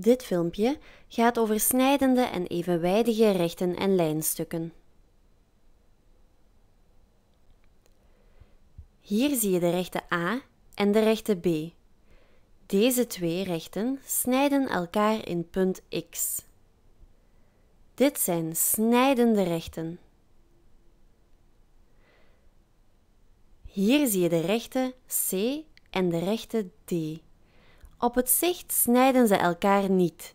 Dit filmpje gaat over snijdende en evenwijdige rechten en lijnstukken. Hier zie je de rechte A en de rechte B. Deze twee rechten snijden elkaar in punt X. Dit zijn snijdende rechten. Hier zie je de rechte C en de rechte D. Op het zicht snijden ze elkaar niet.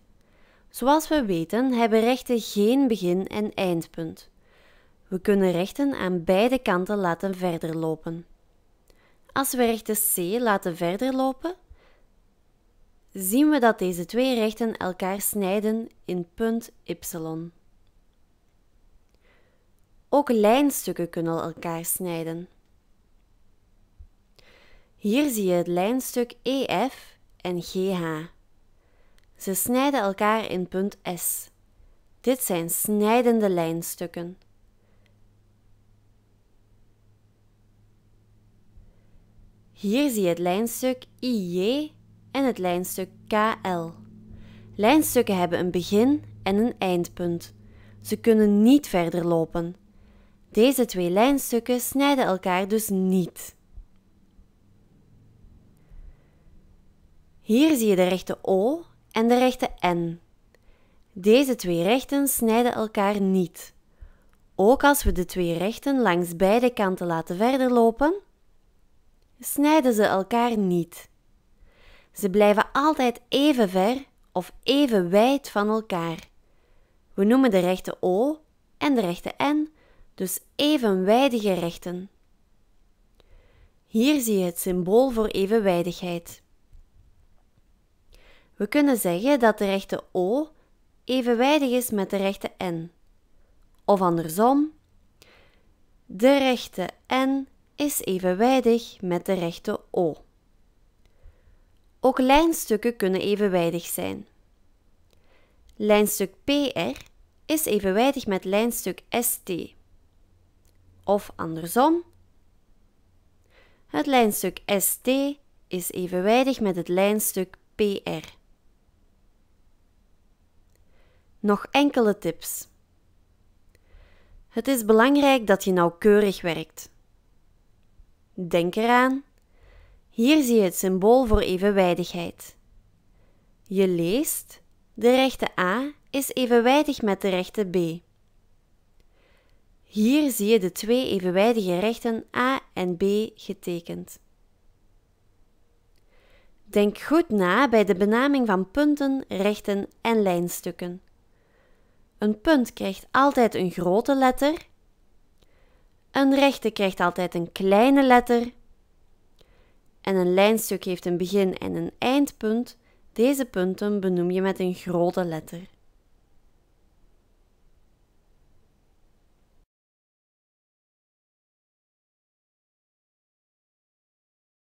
Zoals we weten hebben rechten geen begin- en eindpunt. We kunnen rechten aan beide kanten laten verder lopen. Als we rechten C laten verder lopen, zien we dat deze twee rechten elkaar snijden in punt y. Ook lijnstukken kunnen elkaar snijden. Hier zie je het lijnstuk EF en GH. Ze snijden elkaar in punt S. Dit zijn snijdende lijnstukken. Hier zie je het lijnstuk IJ en het lijnstuk KL. Lijnstukken hebben een begin en een eindpunt. Ze kunnen niet verder lopen. Deze twee lijnstukken snijden elkaar dus niet. Hier zie je de rechte O en de rechte N. Deze twee rechten snijden elkaar niet. Ook als we de twee rechten langs beide kanten laten verder lopen, snijden ze elkaar niet. Ze blijven altijd even ver of even wijd van elkaar. We noemen de rechte O en de rechte N dus evenwijdige rechten. Hier zie je het symbool voor evenwijdigheid. We kunnen zeggen dat de rechte O evenwijdig is met de rechte N. Of andersom, de rechte N is evenwijdig met de rechte O. Ook lijnstukken kunnen evenwijdig zijn. Lijnstuk PR is evenwijdig met lijnstuk ST. Of andersom, het lijnstuk ST is evenwijdig met het lijnstuk PR. Nog enkele tips. Het is belangrijk dat je nauwkeurig werkt. Denk eraan. Hier zie je het symbool voor evenwijdigheid. Je leest, de rechte A is evenwijdig met de rechte B. Hier zie je de twee evenwijdige rechten A en B getekend. Denk goed na bij de benaming van punten, rechten en lijnstukken. Een punt krijgt altijd een grote letter. Een rechte krijgt altijd een kleine letter. En een lijnstuk heeft een begin en een eindpunt. Deze punten benoem je met een grote letter.